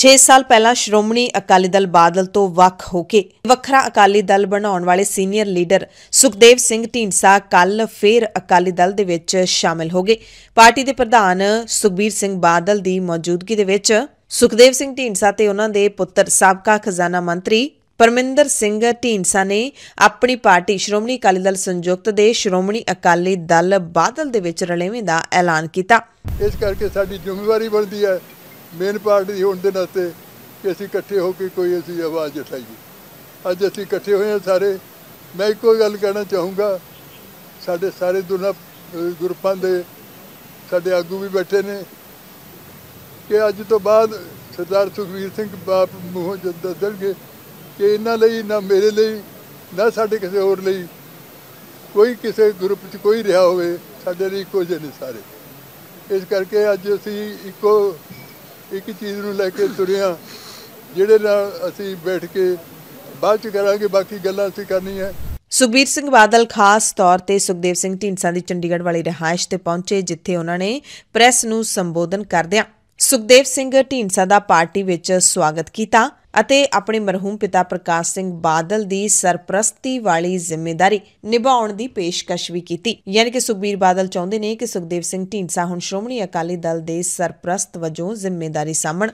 6 ਸਾਲ ਪਹਿਲਾਂ ਸ਼੍ਰੋਮਣੀ ਅਕਾਲੀ ਦਲ ਬਾਦਲ ਤੋਂ ਵੱਖ ਹੋ ਕੇ ਵੱਖਰਾ ਅਕਾਲੀ ਦਲ ਬਣਾਉਣ ਵਾਲੇ ਸੀਨੀਅਰ ਲੀਡਰ ਸੁਖਦੇਵ ਸਿੰਘ ਢੀਂਡਸਾ ਕੱਲ ਫੇਰ ਅਕਾਲੀ ਦਲ ਦੇ ਵਿੱਚ ਸ਼ਾਮਲ ਹੋ ਗਏ ਪਾਰਟੀ ਦੇ ਪ੍ਰਧਾਨ ਸੁਖਬੀਰ ਸਿੰਘ ਬਾਦਲ ਦੀ ਮੌਜੂਦਗੀ ਦੇ ਵਿੱਚ ਸੁਖਦੇਵ ਸਿੰਘ ਢੀਂਡਸਾ ਤੇ ਉਹਨਾਂ ਦੇ ਪੁੱਤਰ ਸਾਬਕਾ ਖਜ਼ਾਨਾ ਮੰਤਰੀ ਪਰਮਿੰਦਰ ਸਿੰਘ ਢੀਂਡਸਾ ਨੇ ਆਪਣੀ ਪਾਰਟੀ ਸ਼੍ਰੋਮਣੀ ਅਕਾਲੀ ਦਲ ਸੰਯੁਕਤ ਦੇ ਸ਼੍ਰੋਮਣੀ ਅਕਾਲੀ ਦਲ ਬਾਦਲ ਦੇ ਵਿੱਚ ਰਲੇਵੇਂ ਦਾ ਐਲਾਨ ਕੀਤਾ ਇਸ ਕਰਕੇ ਸਾਡੀ ਜ਼ਿੰਮੇਵਾਰੀ ਬਣਦੀ ਹੈ ਮੇਨ ਪਾਰਟੀ ਹੋਣ ਦੇ ਨਾਤੇ ਕਿ ਅਸੀਂ ਇਕੱਠੇ ਹੋ ਕੇ ਕੋਈ ਅਸੀਂ ਆਵਾਜ਼ ਉਠਾਈਏ ਅੱਜ ਅਸੀਂ ਇਕੱਠੇ ਹੋਏ ਹਾਂ ਸਾਰੇ ਮੈਂ ਇੱਕੋ ਗੱਲ ਕਹਿਣਾ ਚਾਹੂੰਗਾ ਸਾਡੇ ਸਾਰੇ ਦੁਨਾ ਗੁਰਪਾਂ ਦੇ ਸਾਡੇ ਆਗੂ ਵੀ ਬੈਠੇ ਨੇ ਕਿ ਅੱਜ ਤੋਂ ਬਾਅਦ ਸਰਦਾਰ ਸੁਖਵੀਰ ਸਿੰਘ ਬਾਪ ਮੂੰਹੋਂ ਜਦ ਦੱਸਣਗੇ ਕਿ ਇਹਨਾਂ ਲਈ ਨਾ ਮੇਰੇ ਲਈ ਨਾ ਸਾਡੇ ਕਿਸੇ ਹੋਰ ਲਈ ਕੋਈ ਕਿਸੇ ਗਰੁੱਪ 'ਚ ਕੋਈ ਰਿਹਾ ਹੋਵੇ ਸਾਡੇ ਲਈ ਕੋਈ ਨਹੀਂ ਸਾਰੇ ਇਸ ਕਰਕੇ ਅੱਜ ਅਸੀਂ ਇੱਕੋ ਇੱਕ ਚੀਜ਼ ਨੂੰ ਲੈ ਕੇ ਤੁਰਿਆ ਜਿਹੜੇ ਨਾਲ ਅਸੀਂ ਬੈਠ ਕੇ ਬਾਅਦ ਚ ਕਰਾਂਗੇ ਬਾਕੀ ਗੱਲਾਂ ਅਸੀਂ ਕਰਨੀਆਂ ਸੁਖਬੀਰ ਸਿੰਘ ਬਾਦਲ ਖਾਸ ਤੌਰ ਤੇ ਸੁਖਦੇਵ ਸਿੰਘ ਢੀਂਡਸਾ ਦੀ ਚੰਡੀਗੜ੍ਹ ਵਾਲੀ ਰਹਾਇਸ਼ ਤੇ ਪਹੁੰਚੇ ਜਿੱਥੇ ਉਹਨਾਂ ਨੇ ਪ੍ਰੈਸ ਨੂੰ ਸੰਬੋਧਨ ਕਰਦਿਆਂ ਸੁਖਦੇਵ ਸਿੰਘ ਢੀਂਸਾ ਦਾ ਪਾਰਟੀ ਵਿੱਚ ਸਵਾਗਤ ਕੀਤਾ ਅਤੇ ਆਪਣੇ ਮਰਹੂਮ ਪਿਤਾ ਪ੍ਰਕਾਸ਼ ਸਿੰਘ ਬਾਦਲ ਦੀ ਸਰਪ੍ਰਸਤੀ ਵਾਲੀ ਜ਼ਿੰਮੇਵਾਰੀ ਨਿਭਾਉਣ ਦੀ ਪੇਸ਼ਕਸ਼ ਵੀ ਕੀਤੀ ਯਾਨੀ ਕਿ ਸੁਖਬੀਰ ਬਾਦਲ ਚਾਹੁੰਦੇ ਨੇ ਕਿ ਸੁਖਦੇਵ ਸਿੰਘ ਢੀਂਸਾ ਹੁਣ ਸ਼੍ਰੋਮਣੀ ਅਕਾਲੀ ਦਲ ਦੇ ਸਰਪ੍ਰਸਤ ਵਜੋਂ ਜ਼ਿੰਮੇਵਾਰੀ ਸਾਂਭਣ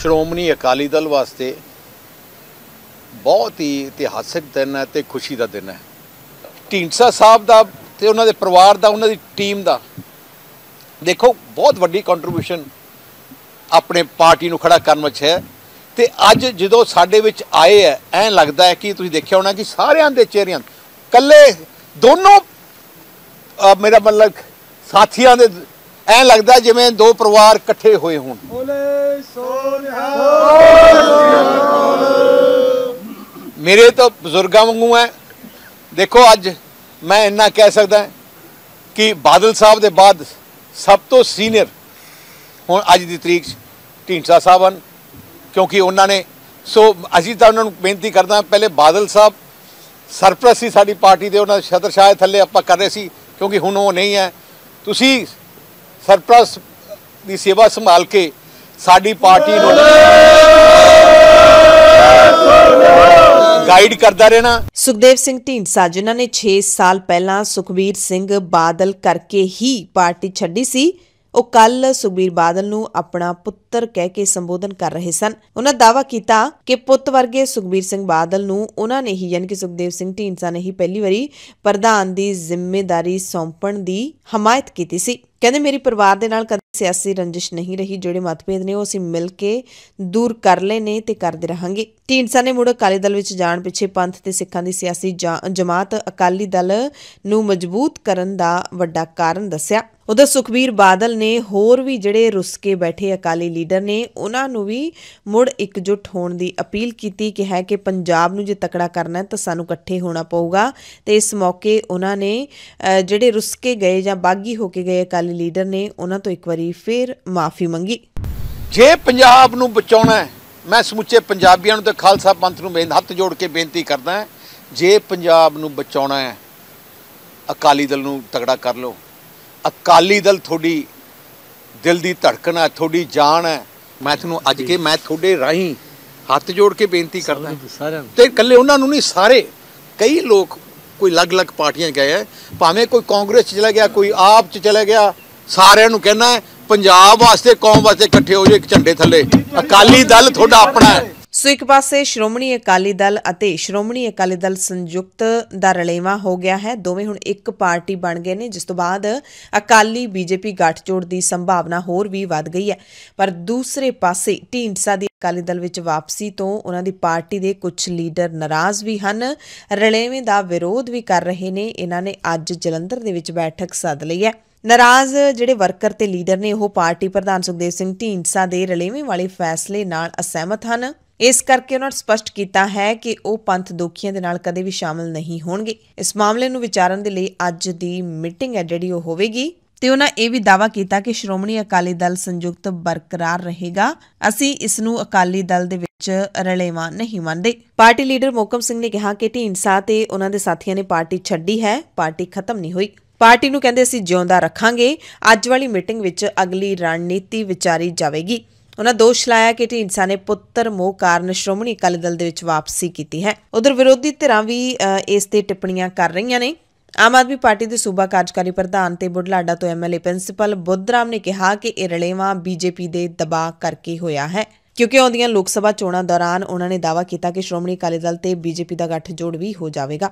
ਸ਼੍ਰੋਮਣੀ ਅਕਾਲੀ ਦਲ ਵਾਸਤੇ ਬਹੁਤ ਹੀ ਇਤਿਹਾਸਿਕ ਦਿਨ ਹੈ ਤੇ ਖੁਸ਼ੀ ਦਾ ਦਿਨ ਹੈ ਢੀਂਸਾ ਸਾਹਿਬ ਦਾ ਤੇ ਉਹਨਾਂ ਦੇ ਪਰਿਵਾਰ ਦਾ ਉਹਨਾਂ ਦੀ ਟੀਮ ਦਾ ਦੇਖੋ ਬਹੁਤ ਵੱਡੀ ਕੰਟਰੀਬਿਊਸ਼ਨ ਆਪਣੇ ਪਾਰਟੀ ਨੂੰ ਖੜਾ ਕਰਨ ਵਿੱਚ ਹੈ ਤੇ ਅੱਜ ਜਦੋਂ ਸਾਡੇ ਵਿੱਚ ਆਏ ਐ ਐ ਲੱਗਦਾ ਹੈ ਕਿ ਤੁਸੀਂ ਦੇਖਿਆ ਹੋਣਾ ਕਿ ਸਾਰਿਆਂ ਦੇ ਚਿਹਰਿਆਂ ਕੱਲੇ ਦੋਨੋਂ ਮੇਰਾ ਮਤਲਬ ਸਾਥੀਆਂ ਦੇ ਐ ਲੱਗਦਾ ਜਿਵੇਂ ਦੋ ਪਰਿਵਾਰ ਇਕੱਠੇ ਹੋਏ ਹੋਣ ਮੇਰੇ ਤਾਂ ਬਜ਼ੁਰਗਾਂ ਵਾਂਗੂ ਐ ਦੇਖੋ ਅੱਜ ਮੈਂ ਇੰਨਾ ਕਹਿ ਸਕਦਾ ਕਿ ਬਾਦਲ ਸਾਹਿਬ ਦੇ ਬਾਅਦ ਸਭ ਤੋਂ ਸੀਨੀਅਰ ਹੁਣ ਅੱਜ ਦੀ ਤਰੀਕ 'ਚ ਢੀਂਡਸਾ ਸਾਹਿਬ ਹਨ ਕਿਉਂਕਿ ਉਹਨਾਂ ਨੇ ਸੋ ਅਸੀਂ ਤਾਂ ਉਹਨਾਂ ਨੂੰ ਬੇਨਤੀ ਕਰਦਾ ਪਹਿਲੇ ਬਾਦਲ ਸਾਹਿਬ ਸਰਪ੍ਰਸਤ ਸੀ ਸਾਡੀ ਪਾਰਟੀ ਦੇ ਉਹਨਾਂ ਦੇ ਛਤਰ ਛਾਏ ਥੱਲੇ ਆਪਾਂ ਕਰ ਰਹੇ ਸੀ ਕਿਉਂਕਿ ਹੁਣ ਉਹ ਨਹੀਂ ਹੈ ਤੁਸੀਂ ਸਰਪ੍ਰਸਤ ਦੀ ਸੇਵਾ ਸੰਭਾਲ ਕੇ ਸਾਡੀ ਪਾਰਟੀ ਨੂੰ ਗਾਈਡ ਕਰਦਾ ਰਹਿਣਾ ਸੁਖਦੇਵ ਸਿੰਘ ਢੀਂਡਸਾ ਜਿਨ੍ਹਾਂ ਨੇ 6 ਸਾਲ ਪਹਿਲਾਂ ਸੁਖਵੀਰ ਸਿੰਘ ਬਾਦਲ ਕਰਕੇ ਹੀ ਪਾਰਟੀ ਛੱਡੀ ਸੀ ਉਹ ਕੱਲ ਸੁਖਬੀਰ ਬਾਦਲ ਨੂੰ ਆਪਣਾ ਪੁੱਤਰ ਕਹਿ ਕੇ ਸੰਬੋਧਨ ਕਰ ਰਹੇ ਸਨ ਉਹਨਾਂ ਦਾਵਾ ਕੀਤਾ ਕਿ ਪੁੱਤ ਵਰਗੇ ਸੁਖਬੀਰ ਸਿੰਘ ਬਾਦਲ ਨੂੰ ਉਹਨਾਂ ਨੇ ਹੀ ਯਾਨੀ ਕਿ ਸੁਖਦੇਵ ਸਿੰਘ ਢੀਂਡਸਾ ਨੇ ਹੀ ਪਹਿਲੀ ਵਾਰੀ ਪ੍ਰਧਾਨ ਦੀ ਜ਼ਿੰਮੇਵਾਰੀ ਸੌਂਪਣ ਦੀ ਹਮਾਇਤ ਕੀਤੀ ਸੀ ਕਹਿੰਦੇ ਮੇਰੀ ਪਰਿਵਾਰ ਦੇ ਨਾਲ ਕਦੇ ਸਿਆਸੀ ਰੰਜਿਸ਼ ਨਹੀਂ ਰਹੀ ਜਿਹੜੇ ਮਤਭੇਦ ਨੇ ਉਹ ਅਸੀਂ ਮਿਲ ਕੇ ਦੂਰ ਕਰ ਲਏ ਨੇ ਤੇ ਕਰਦੇ ਰਹਾਂਗੇ ਢੀਂਡਸਾ ਨੇ ਮੁੜ ਅਕਾਲੀ ਦਲ ਵਿੱਚ ਜਾਣ ਪਿੱਛੇ ਪੰਥ ਤੇ ਸਿੱਖਾਂ ਦੀ ਸਿਆਸੀ ਜਮਾਤ ਅਕਾਲੀ ਦਲ ਨੂੰ ਮਜ਼ਬੂਤ ਕਰਨ ਦਾ ਵੱਡਾ ਕਾਰਨ ਦੱਸਿਆ ਉਧਰ ਸੁਖਬੀਰ ਬਾਦਲ ਨੇ ਹੋਰ ਵੀ ਜਿਹੜੇ ਰੁੱਸ ਕੇ ਬੈਠੇ ਅਕਾਲੀ ਲੀਡਰ ਨੇ ਉਹਨਾਂ ਨੂੰ ਵੀ ਮੁੜ ਇਕਜੁੱਟ ਹੋਣ ਦੀ ਅਪੀਲ ਕੀਤੀ ਕਿ ਹੈ ਕਿ ਪੰਜਾਬ ਨੂੰ ਜੇ ਤਕੜਾ ਕਰਨਾ ਹੈ ਤਾਂ ਸਾਨੂੰ ਇਕੱਠੇ ਹੋਣਾ ਪਊਗਾ ਤੇ ਇਸ ਮੌਕੇ ਉਹਨਾਂ ਨੇ ਜਿਹੜੇ ਰੁੱਸ ਕੇ ਗਏ ਜਾਂ ਬਾਗੀ ਹੋ ਕੇ ਗਏ ਅਕਾਲੀ ਲੀਡਰ ਨੇ ਉਹਨਾਂ ਤੋਂ ਇੱਕ ਵਾਰੀ ਫੇਰ ਮਾਫੀ ਮੰਗੀ ਜੇ ਪੰਜਾਬ ਨੂੰ ਬਚਾਉਣਾ ਹੈ ਮੈਂ ਸਮੁੱਚੇ ਪੰਜਾਬੀਆਂ ਨੂੰ ਤੇ ਖਾਲਸਾ ਪੰਥ ਨੂੰ ਬੇਨਤੀ ਹੱਥ ਜੋੜ ਕੇ ਬੇਨਤੀ ਕਰਦਾ ਜੇ ਪੰਜਾਬ ਨੂੰ ਬਚਾਉਣਾ ਹੈ ਅਕਾਲੀ ਦਲ ਨੂੰ ਤਕੜਾ ਕਰ ਲਓ ਅਕਾਲੀ ਦਲ ਤੁਹਾਡੀ ਦਿਲ ਦੀ ਧੜਕਣ ਹੈ ਤੁਹਾਡੀ ਜਾਨ ਹੈ ਮੈਂ ਤੁਹਾਨੂੰ ਅੱਜ ਕੇ ਮੈਂ ਤੁਹਾਡੇ ਰਾਹੀਂ ਹੱਥ ਜੋੜ ਕੇ ਬੇਨਤੀ ਕਰਦਾ ਸਾਰਿਆਂ ਤੇ ਇਕੱਲੇ ਉਹਨਾਂ ਨੂੰ ਨਹੀਂ ਸਾਰੇ ਕਈ ਲੋਕ ਕੋਈ ਅਲੱਗ-ਅਲੱਗ ਪਾਰਟੀਆਂ ਗਏ ਭਾਵੇਂ ਕੋਈ ਕਾਂਗਰਸ ਚ ਚਲਾ ਗਿਆ ਕੋਈ ਆਪ ਚ ਚਲਾ ਗਿਆ ਸਾਰਿਆਂ ਨੂੰ ਕਹਿਣਾ ਹੈ ਪੰਜਾਬ ਵਾਸਤੇ ਕੌਮ ਵਾਸਤੇ ਇਕੱਠੇ ਹੋ ਜਾਓ ਇੱਕ ਝੰਡੇ ਥੱਲੇ ਅਕਾਲੀ ਦਲ ਤੁਹਾਡਾ ਆਪਣਾ ਹੈ ਸੋ ਇੱਕ ਪਾਸੇ ਸ਼੍ਰੋਮਣੀ ਅਕਾਲੀ ਦਲ ਅਤੇ ਸ਼੍ਰੋਮਣੀ ਅਕਾਲੀ ਦਲ ਸੰਯੁਕਤ ਦਾ ਰਲੇਵਾ ਹੋ ਗਿਆ ਹੈ ਦੋਵੇਂ ਹੁਣ ਇੱਕ ਪਾਰਟੀ ਬਣ ਗਏ ਨੇ ਜਿਸ ਤੋਂ ਬਾਅਦ ਅਕਾਲੀ ਬੀਜੇਪੀ ਗੱਠਜੋੜ ਦੀ ਸੰਭਾਵਨਾ ਹੋਰ ਵੀ ਵੱਧ ਗਈ ਹੈ ਪਰ ਦੂਸਰੇ ਪਾਸੇ ਢੀਂਡਸਾ ਦੀ ਅਕਾਲੀ ਦਲ ਵਿੱਚ ਵਾਪਸੀ ਤੋਂ ਉਹਨਾਂ ਦੀ ਪਾਰਟੀ ਦੇ ਕੁਝ ਲੀਡਰ ਨਾਰਾਜ਼ ਵੀ ਹਨ ਰਲੇਵੇਂ ਦਾ ਵਿਰੋਧ ਵੀ ਕਰ ਰਹੇ ਨੇ ਇਹਨਾਂ ਨੇ ਅੱਜ ਜਲੰਧਰ ਦੇ ਵਿੱਚ ਬੈਠਕ ਸੱਦ ਲਈ ਹੈ ਨਾਰਾਜ਼ ਜਿਹੜੇ ਵਰਕਰ ਤੇ ਲੀਡਰ ਨੇ ਉਹ ਪਾਰਟੀ ਪ੍ਰਧਾਨ ਸੁਖਦੇਵ ਸਿੰਘ ਢੀਂਡਸਾ ਦੇ ਰਲੇਵੇਂ ਵਾਲੇ ਫੈਸਲੇ ਨਾਲ ਅਸਹਿਮਤ ਹਨ ਇਸ ਕਰਕੇ ਉਹਨਾਂ ਨੇ ਸਪਸ਼ਟ ਕੀਤਾ ਹੈ ਕਿ ਉਹ ਪੰਥ ਦੋਖੀਆਂ ਦੇ ਨਾਲ ਕਦੇ ਵੀ ਸ਼ਾਮਲ ਨਹੀਂ ਹੋਣਗੇ ਇਸ ਮਾਮਲੇ ਨੂੰ ਵਿਚਾਰਨ ਦੇ ਲਈ ਅੱਜ ਦੀ ਮੀਟਿੰਗ ਹੈ ਜਿਹੜੀ ਉਹ ਹੋਵੇਗੀ ਤੇ ਉਹਨਾਂ ਇਹ ਵੀ ਦਾਵਾ ਕੀਤਾ ਕਿ ਸ਼੍ਰੋਮਣੀ ਅਕਾਲੀ ਦਲ ਸੰਯੁਕਤ ਬਰਕਰਾਰ ਰਹੇਗਾ ਅਸੀਂ ਇਸ ਨੂੰ ਅਕਾਲੀ ਦਲ ਦੇ ਵਿੱਚ ਰਲੇਵਾ ਨਹੀਂ ਮੰਨਦੇ ਪਾਰਟੀ ਲੀਡਰ ਮੋਕਮ ਸਿੰਘ ਨੇ ਕਿਹਾ ਕਿ ਢੀਂਸਾ ਤੇ ਉਹਨਾਂ ਦੇ ਸਾਥੀਆਂ ਨੇ ਪਾਰਟੀ ਛੱਡੀ ਹੈ ਪਾਰਟੀ ਖਤਮ ਨਹੀਂ ਹੋਈ ਪਾਰਟੀ ਨੂੰ ਕਹਿੰਦੇ ਅਸੀਂ ਜਿਉਂਦਾ ਰੱਖਾਂਗੇ ਅੱਜ ਵਾਲੀ ਮੀਟਿੰਗ ਵਿੱਚ ਅਗਲੀ ਰਣਨੀਤੀ ਵਿਚਾਰੀ ਜਾਵੇਗੀ ਉਹਨਾਂ ਦੋਸ਼ ਲਾਇਆ ਕਿ ਢੀਂਡਸਾ ਨੇ ਪੁੱਤਰ ਮੋਹ ਕਾਰਨ ਸ਼੍ਰੋਮਣੀ ਅਕਾਲੀ ਦਲ ਦੇ ਵਿੱਚ ਵਾਪਸੀ ਕੀਤੀ ਹੈ ਉਧਰ ਵਿਰੋਧੀ ਧਿਰਾਂ ਵੀ ਇਸ ਤੇ ਟਿੱਪਣੀਆਂ ਕਰ ਰਹੀਆਂ ਨੇ ਆਮ ਆਦਮੀ ਪਾਰਟੀ ਦੇ ਸੂਬਾ ਕਾਰਜਕਾਰੀ ਪ੍ਰਧਾਨ ਤੇ ਬੁੱਢਲਾਡਾ ਤੋਂ ਐਮਐਲਏ ਪ੍ਰਿੰਸੀਪਲ ਬੁੱਧਰਾਮ ਨੇ ਕਿਹਾ ਕਿ ਇਹ ਰਲੇਵਾ ਬੀਜੇਪੀ ਦੇ ਦਬਾਅ ਕਰਕੇ ਹੋਇਆ ਹੈ ਕਿਉਂਕਿ ਆਉਂਦੀਆਂ ਲੋਕ ਸਭਾ ਚੋਣਾਂ ਦੌਰਾਨ ਉਹਨਾਂ ਨੇ ਦਾਅਵਾ ਕੀਤਾ ਕਿ ਸ਼੍ਰੋਮਣੀ ਅਕਾਲੀ ਦਲ ਤੇ ਬੀਜੇਪੀ ਦਾ ਗੱਠਜੋੜ ਵੀ ਹੋ ਜਾਵੇਗਾ